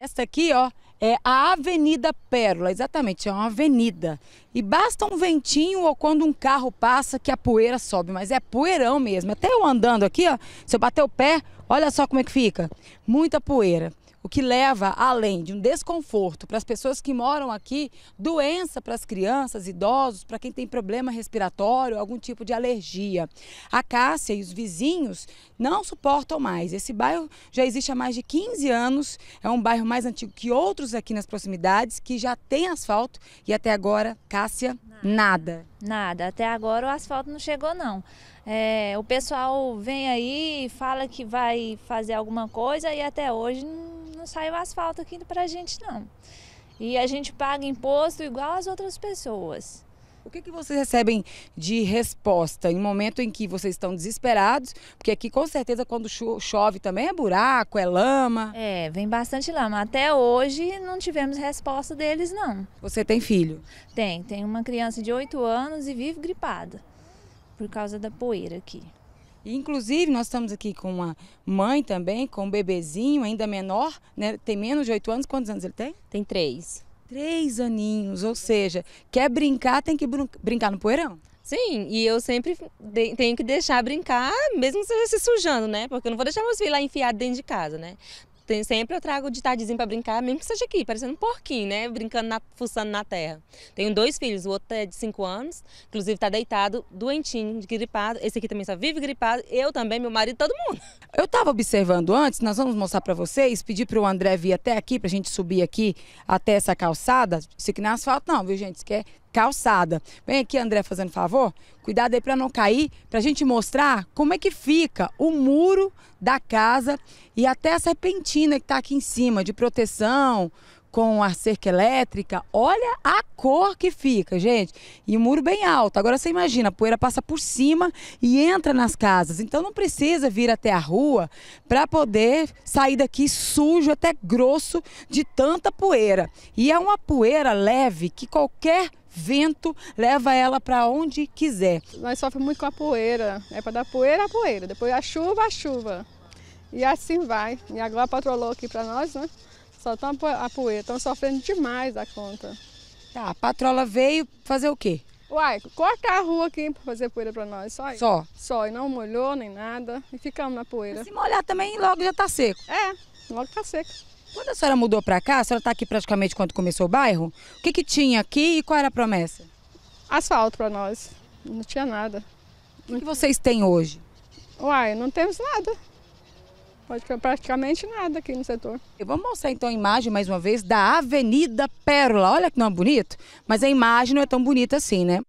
Essa aqui, ó, é a Avenida Pérola, exatamente, é uma avenida. E basta um ventinho ou quando um carro passa que a poeira sobe, mas é poeirão mesmo. Até eu andando aqui, ó, se eu bater o pé, olha só como é que fica. Muita poeira o que leva além de um desconforto para as pessoas que moram aqui, doença para as crianças, idosos, para quem tem problema respiratório, algum tipo de alergia. A Cássia e os vizinhos não suportam mais. Esse bairro já existe há mais de 15 anos, é um bairro mais antigo que outros aqui nas proximidades, que já tem asfalto e até agora, Cássia, nada. Nada, até agora o asfalto não chegou não. É, o pessoal vem aí, fala que vai fazer alguma coisa e até hoje não não sai o asfalto aqui pra gente, não. E a gente paga imposto igual as outras pessoas. O que, que vocês recebem de resposta em momento em que vocês estão desesperados? Porque aqui, com certeza, quando chove também é buraco, é lama. É, vem bastante lama. Até hoje não tivemos resposta deles, não. Você tem filho? Tem, tem uma criança de 8 anos e vive gripada por causa da poeira aqui. Inclusive, nós estamos aqui com uma mãe também, com um bebezinho ainda menor, né? tem menos de 8 anos. Quantos anos ele tem? Tem três. Três aninhos, ou seja, quer brincar, tem que brincar no poeirão. Sim, e eu sempre tenho que deixar brincar, mesmo seja se sujando, né? Porque eu não vou deixar meus filhos lá enfiados dentro de casa, né? Tem, sempre eu trago tardezinho para brincar, mesmo que seja aqui, parecendo um porquinho, né? Brincando, na, fuçando na terra. Tenho dois filhos, o outro é de 5 anos, inclusive está deitado, doentinho, gripado. Esse aqui também só vive gripado, eu também, meu marido, todo mundo. Eu estava observando antes, nós vamos mostrar para vocês, pedir para o André vir até aqui, para a gente subir aqui até essa calçada. Isso aqui não é asfalto não, viu gente? Isso aqui é calçada. Vem aqui, André, fazendo favor. Cuidado aí para não cair, para a gente mostrar como é que fica o muro da casa e até a serpentina que está aqui em cima, de proteção, com a cerca elétrica, olha a cor que fica, gente. E o muro bem alto. Agora você imagina, a poeira passa por cima e entra nas casas. Então não precisa vir até a rua para poder sair daqui sujo, até grosso, de tanta poeira. E é uma poeira leve que qualquer vento leva ela para onde quiser. Nós sofremos muito com a poeira, é para dar poeira a poeira, depois a chuva a chuva. E assim vai. E agora patrolou aqui para nós, né? Só tá estão a poeira, estão sofrendo demais da conta. Tá, a patrola veio fazer o quê? Uai, corta a rua aqui para fazer poeira para nós, só isso. Só? Só, e não molhou nem nada, e ficamos na poeira. se molhar também, logo já está seco. É, logo está seco. Quando a senhora mudou para cá, a senhora está aqui praticamente quando começou o bairro, o que, que tinha aqui e qual era a promessa? Asfalto para nós, não tinha nada. O que, que vocês têm hoje? Uai, não temos nada. Pode Praticamente nada aqui no setor. vamos mostrar então a imagem mais uma vez da Avenida Pérola. Olha que nome bonito, mas a imagem não é tão bonita assim, né?